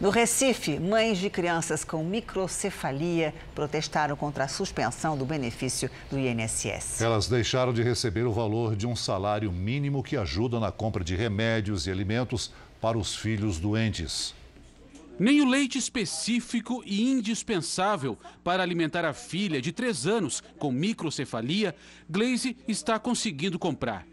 No Recife, mães de crianças com microcefalia protestaram contra a suspensão do benefício do INSS. Elas deixaram de receber o valor de um salário mínimo que ajuda na compra de remédios e alimentos para os filhos doentes. Nem o leite específico e indispensável para alimentar a filha de 3 anos com microcefalia, Glaze está conseguindo comprar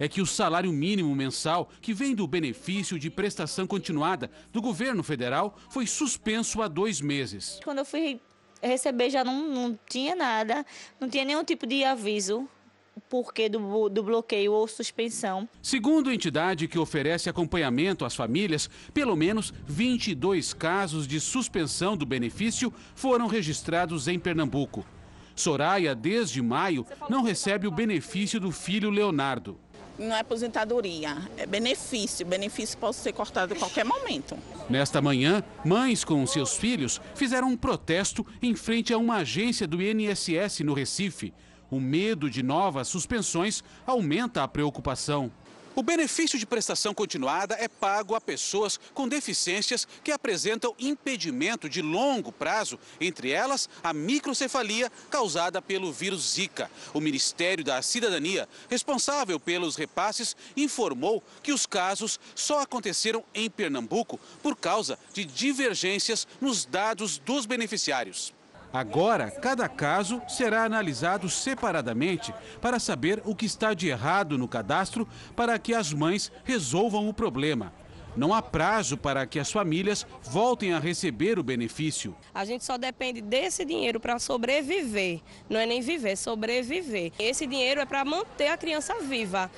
é que o salário mínimo mensal, que vem do benefício de prestação continuada do governo federal, foi suspenso há dois meses. Quando eu fui receber, já não, não tinha nada, não tinha nenhum tipo de aviso porquê do, do, bloqueio ou suspensão. Segundo a entidade que oferece acompanhamento às famílias, pelo menos 22 casos de suspensão do benefício foram registrados em Pernambuco. Soraya, desde maio, não recebe o benefício do filho Leonardo não é aposentadoria, é benefício. Benefício pode ser cortado a qualquer momento. Nesta manhã, mães com seus filhos fizeram um protesto em frente a uma agência do INSS no Recife. O medo de novas suspensões aumenta a preocupação. O benefício de prestação continuada é pago a pessoas com deficiências que apresentam impedimento de longo prazo, entre elas a microcefalia causada pelo vírus Zika. O Ministério da Cidadania, responsável pelos repasses, informou que os casos só aconteceram em Pernambuco por causa de divergências nos dados dos beneficiários. Agora, cada caso será analisado separadamente para saber o que está de errado no cadastro para que as mães resolvam o problema. Não há prazo para que as famílias voltem a receber o benefício. A gente só depende desse dinheiro para sobreviver. Não é nem viver, é sobreviver. Esse dinheiro é para manter a criança viva.